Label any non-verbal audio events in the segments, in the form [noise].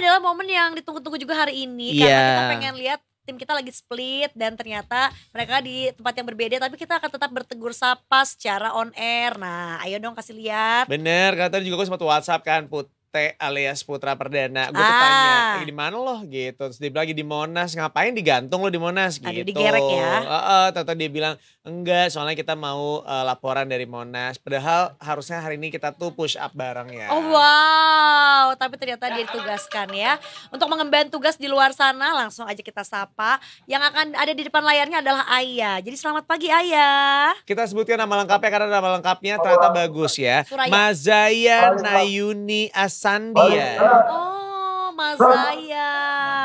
adalah momen yang ditunggu-tunggu juga hari ini yeah. karena iya. kita pengen lihat tim kita lagi split dan ternyata mereka di tempat yang berbeda tapi kita akan tetap bertegur sapa secara on air. Nah, ayo dong kasih lihat. Bener, karena juga gue sempat WhatsApp kan Put. PT alias Putra Perdana. Gue ah. tanya, di mana loh gitu. Terus dia bilang lagi di Monas, ngapain digantung lo di Monas gitu. Ada digerek ya. Uh, uh, tata dia bilang, enggak soalnya kita mau uh, laporan dari Monas. Padahal harusnya hari ini kita tuh push up bareng ya. Oh wow, tapi ternyata dia ditugaskan ya. Untuk mengemban tugas di luar sana, langsung aja kita sapa. Yang akan ada di depan layarnya adalah Ayah. Jadi selamat pagi Ayah. Kita sebutkan nama lengkapnya karena nama lengkapnya ternyata bagus ya. Suraya. Mazaya Nayuni As Sandi ya. Oh, Mas Zaya.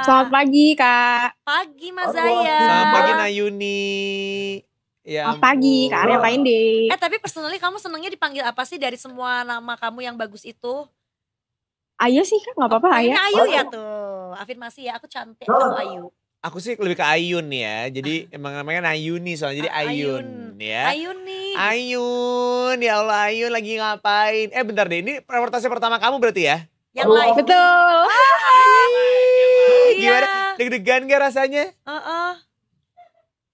Selamat pagi, Kak. Pagi, Mas Zaya. Selamat pagi, Nayuni. Ya Selamat pagi, Kak Arya deh? Eh, tapi personally kamu senangnya dipanggil apa sih dari semua nama kamu yang bagus itu? Ayu sih, Kak. Gak apa-apa, oh, Ayu. Ayu ya tuh. Afirmasi ya, aku cantik, aku Ayu aku sih lebih ke Ayun ya. Jadi ah. emang namanya kan Ayun nih soalnya jadi ah, Ayun, Ayun ya. Ayun nih. Ayun, ya Allah Ayun lagi ngapain? Eh bentar deh, ini prioritasnya pertama kamu berarti ya? Yang live. lain. Betul. Ah, Gimana? Iya. Deg-degan gak rasanya? Heeh. Uh -uh.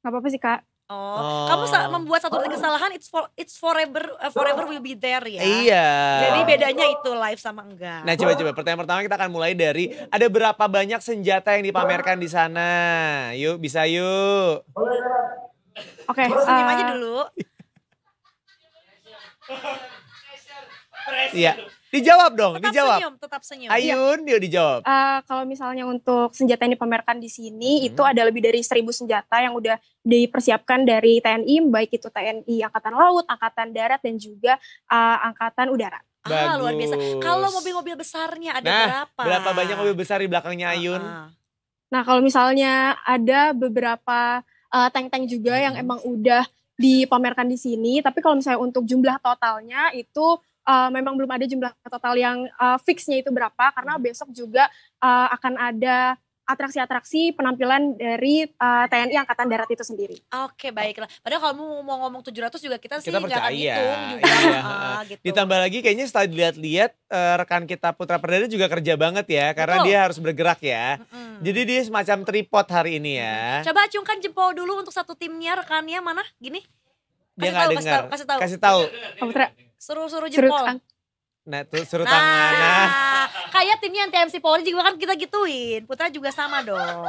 Gak apa-apa sih kak. Oh, oh, kamu membuat satu oh. kesalahan it's for it's forever uh, forever will be there ya. Iya. Jadi bedanya itu live sama enggak. Nah, coba coba pertanyaan pertama kita akan mulai dari ada berapa banyak senjata yang dipamerkan di sana? Yuk, bisa yuk. Oke, okay, senyum uh... aja dulu. Iya. Dijawab dong, tetap dijawab. Senyum, tetap senyum. Ayun, dia dijawab. Uh, kalau misalnya untuk senjata yang dipamerkan di sini hmm. itu ada lebih dari seribu senjata yang udah dipersiapkan dari TNI, baik itu TNI Angkatan Laut, Angkatan Darat, dan juga uh, Angkatan Udara. Bagus. Ah, luar biasa. Kalau mobil-mobil besarnya ada nah, berapa? Berapa banyak mobil besar di belakangnya ah, Ayun? Uh ah. -huh. Nah, kalau misalnya ada beberapa uh, tank-tank juga yang hmm. emang udah dipamerkan di sini, tapi kalau misalnya untuk jumlah totalnya itu uh, memang belum ada jumlah total yang uh, fixnya itu berapa karena hmm. besok juga uh, akan ada atraksi-atraksi penampilan dari uh, TNI Angkatan Darat itu sendiri. Oke, baiklah. Padahal kalau mau, mau ngomong 700 juga kita, kita sih nggak akan hitung juga. Iya. uh, [laughs] gitu. Ditambah lagi kayaknya setelah dilihat-lihat uh, rekan kita Putra Perdana juga kerja banget ya karena dia harus bergerak ya. Mm -hmm. Jadi dia semacam tripod hari ini ya. Coba acungkan jempol dulu untuk satu timnya rekannya mana? Gini. Kasih dia nggak dengar. Kasih tahu. Kasih tahu. Kasih tahu. Putra. Suruh-suruh jempol. Suruh nah, tuh suruh nah, tangan. Nah. Kayak timnya anti MC Polri juga kan kita gituin. Putra juga sama dong.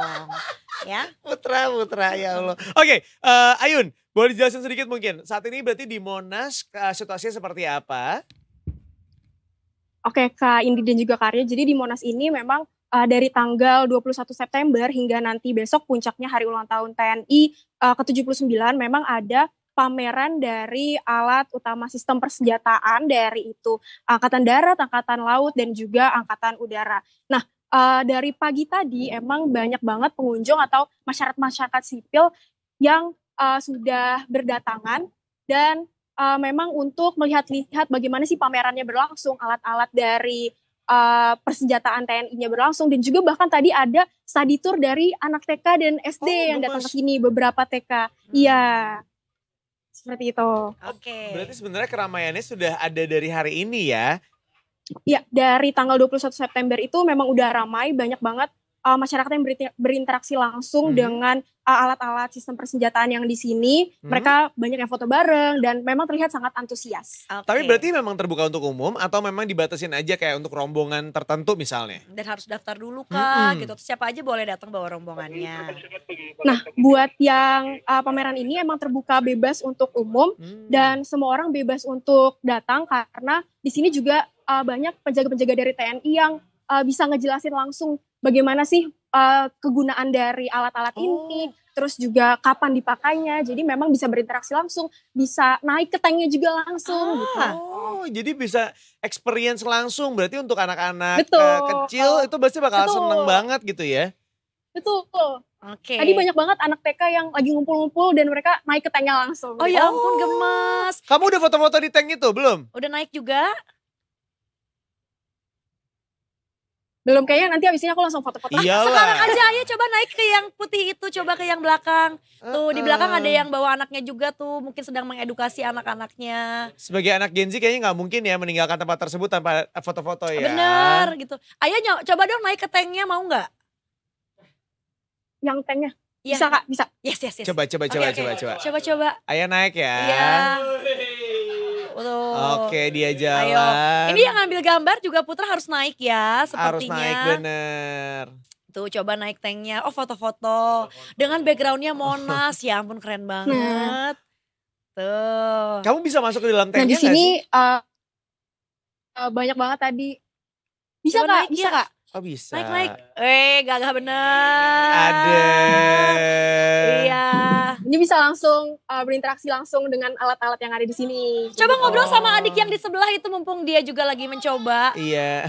ya. Putra, Putra ya Allah. Oke, okay, uh, eh, Ayun, boleh dijelasin sedikit mungkin. Saat ini berarti di Monas uh, situasinya seperti apa? Oke, okay, Kak Indi dan juga Karya. Jadi di Monas ini memang uh, dari tanggal 21 September hingga nanti besok puncaknya hari ulang tahun TNI uh, ke-79 memang ada pameran dari alat utama sistem persenjataan dari itu angkatan darat, angkatan laut dan juga angkatan udara. Nah, uh, dari pagi tadi emang banyak banget pengunjung atau masyarakat-masyarakat sipil yang uh, sudah berdatangan dan uh, memang untuk melihat-lihat bagaimana sih pamerannya berlangsung, alat-alat dari uh, persenjataan TNI-nya berlangsung dan juga bahkan tadi ada study tour dari anak TK dan SD oh, yang datang ke sini beberapa TK. Hmm. Iya. Hmm. Seperti itu. Oh, Oke. Okay. Berarti sebenarnya keramaiannya sudah ada dari hari ini ya? Ya, dari tanggal 21 September itu memang udah ramai, banyak banget uh, masyarakat yang berinteraksi langsung hmm. dengan eh, alat-alat uh, sistem persenjataan yang di sini. Hmm. Mereka banyak yang foto bareng dan memang terlihat sangat antusias. Okay. Tapi berarti memang terbuka untuk umum atau memang dibatasin aja kayak untuk rombongan tertentu misalnya? Dan harus daftar dulu kak hmm. gitu. siapa aja boleh datang bawa rombongannya. Nah, buat yang uh, pameran ini emang terbuka bebas untuk umum hmm. dan semua orang bebas untuk datang karena di sini juga uh, banyak penjaga-penjaga dari TNI yang uh, bisa ngejelasin langsung bagaimana sih uh, kegunaan dari alat-alat oh. ini, terus juga kapan dipakainya. Jadi memang bisa berinteraksi langsung, bisa naik ke tanknya juga langsung ah, gitu. Oh, jadi bisa experience langsung. Berarti untuk anak-anak uh, kecil oh. itu pasti bakal Betul. seneng banget gitu ya. Betul. Oke. Okay. Tadi banyak banget anak TK yang lagi ngumpul-ngumpul dan mereka naik ke tanknya langsung. Oh ya oh. ampun gemes. Kamu udah foto-foto di tank itu belum? Udah naik juga? belum kayaknya nanti abis ini aku langsung foto-foto. Ah, sekarang aja ayo coba naik ke yang putih itu, coba ke yang belakang. Eh, tuh uh, di belakang eh. ada yang bawa anaknya juga tuh, mungkin sedang mengedukasi anak-anaknya. Sebagai anak Gen Z kayaknya nggak mungkin ya meninggalkan tempat tersebut tanpa foto-foto ya. Bener gitu. Ayo coba dong naik ke tanknya mau nggak? Yang tanknya? Iya. Bisa ya. kak, bisa. Yes, yes, yes. Coba, coba, okay, coba, okay. coba, coba. Coba, coba. Ayo naik ya. Iya. Oke Oke, dia jalan. Ayo. Ini yang ngambil gambar juga Putra harus naik ya, sepertinya. Harus naik bener. Tuh coba naik tanknya, oh foto-foto. Dengan backgroundnya Monas, ya ampun keren nah. banget. Nah. Tuh. Kamu bisa masuk ke dalam tanknya nah, di sini uh, uh, banyak banget tadi. Bisa coba kak, bisa ya. kak. Oh bisa. Naik-naik. Eh gagah bener. Ada. Iya. Ini bisa langsung uh, berinteraksi langsung dengan alat-alat yang ada di sini. Coba ngobrol ngobrol sama adik yang di sebelah itu mumpung dia juga lagi mencoba. Iya.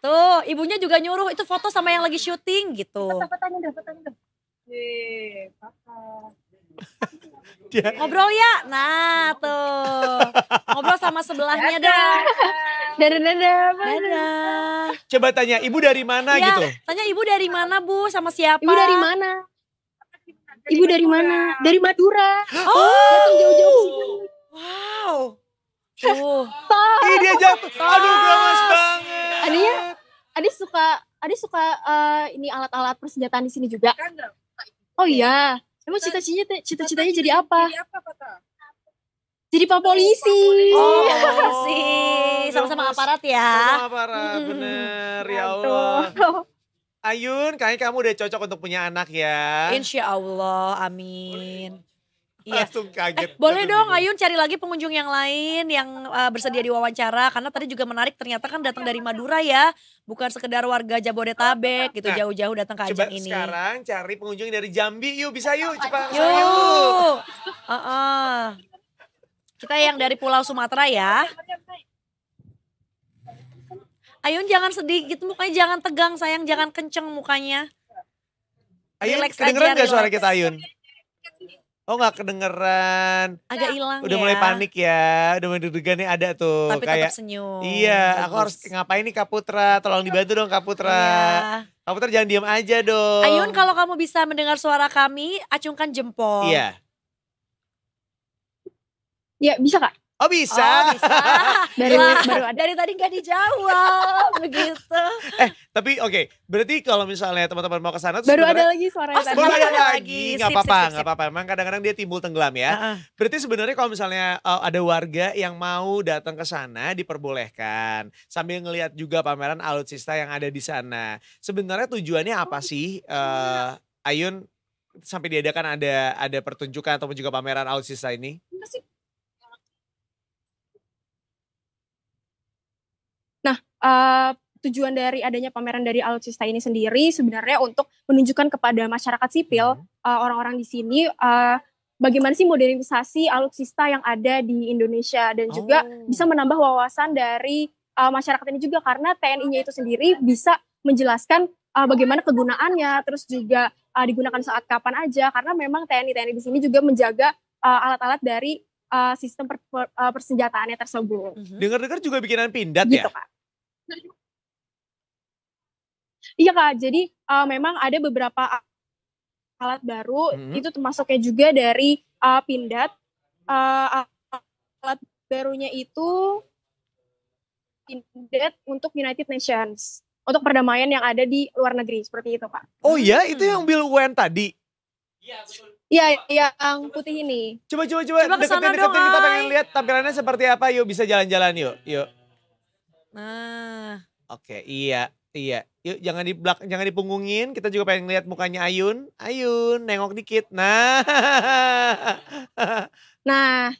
Tuh, ibunya juga nyuruh itu foto sama yang lagi syuting gitu. Foto-fotonya [laughs] dia. Ngobrol ya, nah tuh. Ngobrol sama sebelahnya dah. Dadah, dadah, dadah. Coba tanya, ibu dari mana iya, gitu? Tanya ibu dari mana bu, sama siapa? Ibu dari mana? Ibu dari mana? Dari Madura. Oh. Datang jauh-jauh. Wow. Oh. Ih dia jatuh. Aduh gemes banget. ya? Adi suka Adi suka uh, ini alat-alat persenjataan di sini juga. Oh iya. Emang cita-citanya cita-citanya jadi apa? Jadi apa, Jadi pak polisi. Oh, polisi. [laughs] Sama-sama aparat ya. Sama aparat, bener. Ya Allah. Ayun, kayaknya kamu udah cocok untuk punya anak ya. Insya Allah, amin. Iya. Langsung kaget. Eh, boleh dong Ayun cari lagi pengunjung yang lain yang uh, bersedia diwawancara karena tadi juga menarik ternyata kan datang dari Madura ya, bukan sekedar warga Jabodetabek gitu nah, jauh-jauh nah, datang ke ajang ini. sekarang cari pengunjung dari Jambi yuk bisa yuk cepat yuk. yuk. Uh -uh. Kita yang dari Pulau Sumatera ya. Ayun jangan sedih gitu mukanya jangan tegang sayang jangan kenceng mukanya. Ayun relax kedengeran aja, gak suara kita Ayun? Oh nggak kedengeran. Agak hilang Udah ya. mulai panik ya, udah mulai deg-degan nih ada tuh. Tapi kayak, tetap senyum. Iya, Bagus. aku harus ngapain nih Kak Putra, tolong dibantu dong Kak Putra. Iya. Kak Putra jangan diem aja dong. Ayun kalau kamu bisa mendengar suara kami, acungkan jempol. Iya. Iya bisa Kak. Oh bisa. Oh, bisa. dari, [laughs] baru ada. dari tadi gak dijawab [laughs] begitu. Eh tapi oke, okay. berarti kalau misalnya teman-teman mau ke sana baru ada lagi suara Oh, baru ada lagi, nggak apa-apa, nggak apa-apa. Emang kadang-kadang dia timbul tenggelam ya. Uh -uh. Berarti sebenarnya kalau misalnya uh, ada warga yang mau datang ke sana diperbolehkan sambil ngelihat juga pameran alutsista yang ada di sana. Sebenarnya tujuannya oh, apa gitu. sih, uh, Ayun? Sampai diadakan ada ada pertunjukan ataupun juga pameran alutsista ini? Masih uh, tujuan dari adanya pameran dari alutsista ini sendiri sebenarnya untuk menunjukkan kepada masyarakat sipil hmm. eh, orang-orang uh, di sini uh, bagaimana sih modernisasi alutsista yang ada di Indonesia dan juga oh. bisa menambah wawasan dari uh, masyarakat ini juga karena TNI-nya itu sendiri bisa menjelaskan uh, bagaimana kegunaannya terus juga uh, digunakan saat kapan aja karena memang TNI TNI di sini juga menjaga alat-alat uh, dari uh, sistem per, per, uh, persenjataannya tersebut. Dengar-dengar juga bikinan pindad gitu, ya? Kak. Iya kak, jadi uh, memang ada beberapa alat baru, hmm. itu termasuknya juga dari uh, Pindad. Uh, alat barunya itu Pindad untuk United Nations, untuk perdamaian yang ada di luar negeri, seperti itu pak. Oh iya, hmm. itu yang Bill Wen tadi? Iya Iya, yang putih ini. Coba coba coba, coba deketin, deketin dong, kita pengen lihat tampilannya seperti apa. Yuk bisa jalan-jalan yuk, yuk. Nah. Oke, iya, iya. Yuk jangan di belak, jangan dipunggungin. Kita juga pengen lihat mukanya Ayun. Ayun, nengok dikit. Nah. [laughs] nah,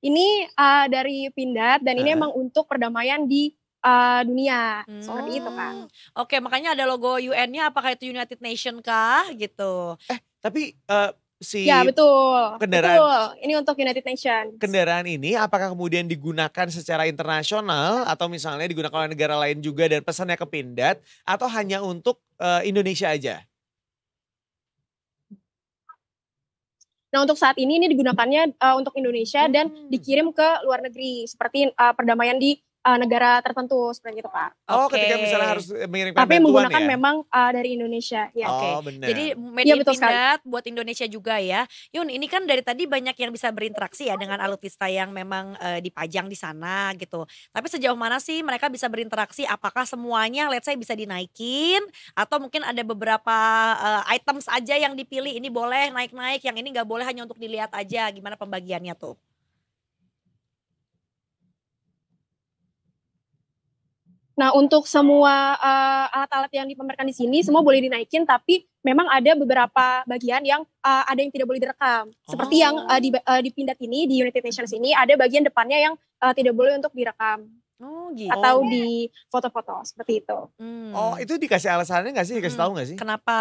ini uh, dari Pindad dan ini uh. emang untuk perdamaian di uh, dunia. Hmm. Seperti itu kan. Oke, makanya ada logo UN-nya apakah itu United Nation kah gitu. Eh, tapi uh, si ya, betul. kendaraan betul. ini untuk United Nations. Kendaraan ini apakah kemudian digunakan secara internasional atau misalnya digunakan oleh negara lain juga dan pesannya ke Pindad atau hanya untuk uh, Indonesia aja? Nah untuk saat ini ini digunakannya uh, untuk Indonesia hmm. dan dikirim ke luar negeri seperti uh, perdamaian di uh, negara tertentu seperti itu Pak. Oh, okay. ketika misalnya harus eh, mengirimkan Tapi menggunakan ya? memang uh, dari Indonesia. Ya. Oh, benar. Jadi media ya, Pindad buat Indonesia juga ya. Yun, ini kan dari tadi banyak yang bisa berinteraksi ya dengan alutsista yang memang uh, dipajang di sana gitu. Tapi sejauh mana sih mereka bisa berinteraksi? Apakah semuanya let's say bisa dinaikin atau mungkin ada beberapa uh, items aja yang dipilih ini boleh naik-naik, yang ini nggak boleh hanya untuk dilihat aja. Gimana pembagiannya tuh? Nah, untuk semua eh, alat-alat uh, yang dipamerkan di sini, semua boleh dinaikin, tapi memang ada beberapa bagian yang uh, ada yang tidak boleh direkam. Seperti yang uh, di, uh, di Pindad ini, di United Nations ini, ada bagian depannya yang uh, tidak boleh untuk direkam. Oh, gitu. Atau di foto-foto, seperti itu. Hmm. Oh, itu dikasih alasannya nggak sih? Dikasih hmm. tahu nggak sih? Kenapa?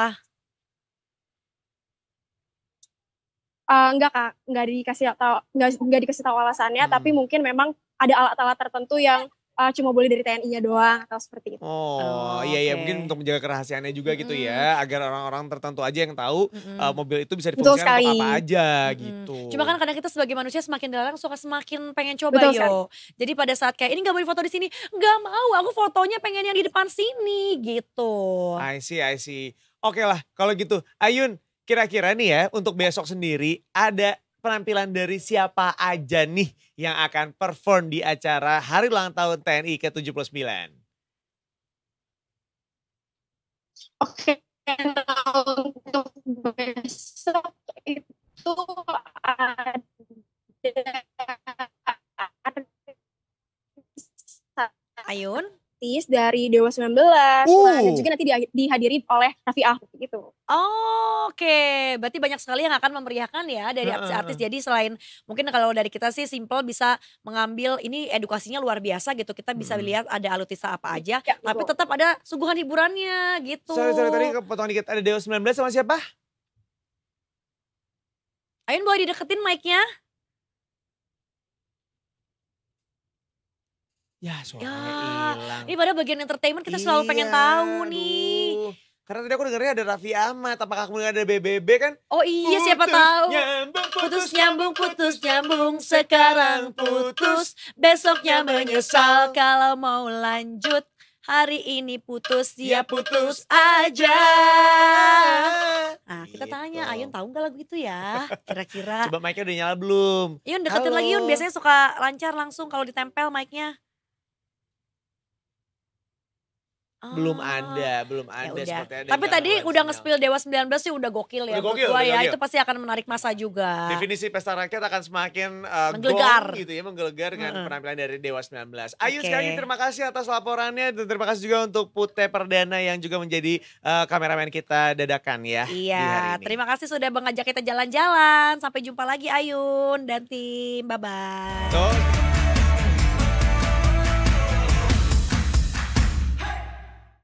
Uh, enggak kak, enggak dikasih tahu, enggak, enggak dikasih tahu alasannya, hmm. tapi mungkin memang ada alat-alat tertentu yang uh, cuma boleh dari TNI-nya doang atau seperti itu. Oh, oh iya iya mungkin untuk menjaga kerahasiaannya juga gitu ya agar orang-orang tertentu aja yang tahu mm uh, mobil itu bisa difungsikan untuk apa aja gitu. Cuma kan kadang kita sebagai manusia semakin dalam suka semakin pengen coba Betul yo. Kan? Jadi pada saat kayak ini gak boleh foto di sini, gak mau aku fotonya pengen yang di depan sini gitu. I see I see. Oke okay lah kalau gitu Ayun kira-kira nih ya untuk besok sendiri ada penampilan dari siapa aja nih yang akan perform di acara Hari Ulang Tahun TNI ke-79? Oke, nah, untuk besok itu ada Ayun dari Dewa 19. Uh. Nah, dan juga nanti dihadiri oleh Raffi Ahmad gitu. Oh, Oke, berarti banyak sekali yang akan memeriahkan ya dari artis-artis. Jadi selain mungkin kalau dari kita sih simple bisa mengambil ini edukasinya luar biasa gitu. Kita bisa hmm. lihat ada alutsista apa iya, aja, ya, tapi tetap ada suguhan hiburannya gitu. Sorry, sorry tadi kepotong dikit. Ada Dewa 19 sama siapa? Ayun boleh dideketin mic-nya? Ya, suaranya ya, hilang. ini pada bagian entertainment kita selalu pengen iya, tahu aduh. nih. Karena tadi aku dengarnya ada Raffi Ahmad, apakah kemudian ada BBB kan? Oh iya putus, siapa tahu. Nyambung, putus, putus nyambung, putus nyambung, sekarang putus. Besoknya menyesal kalau mau lanjut. Hari ini putus, dia ya, putus aja. Nah kita gitu. tanya, Ayun tahu nggak lagu itu ya? [laughs] Kira-kira. Coba mic-nya udah nyala belum? Ayun deketin Halo. lagi Ayun, biasanya suka lancar langsung kalau ditempel mic-nya. Belum ah. ada, belum ya ada ya seperti ada. Tapi tadi udah nge-spill Dewa 19 sih udah gokil ya. Udah gokil, gua udah ya, gokil. itu pasti akan menarik masa juga. Definisi pesta rakyat akan semakin uh, menggelegar gitu ya, menggelegar dengan penampilan dari Dewa 19. Ayu okay. sekali terima kasih atas laporannya dan terima kasih juga untuk Putih Perdana yang juga menjadi uh, kameramen kita dadakan ya. Iya, terima kasih sudah mengajak kita jalan-jalan. Sampai jumpa lagi Ayun dan tim. Bye bye.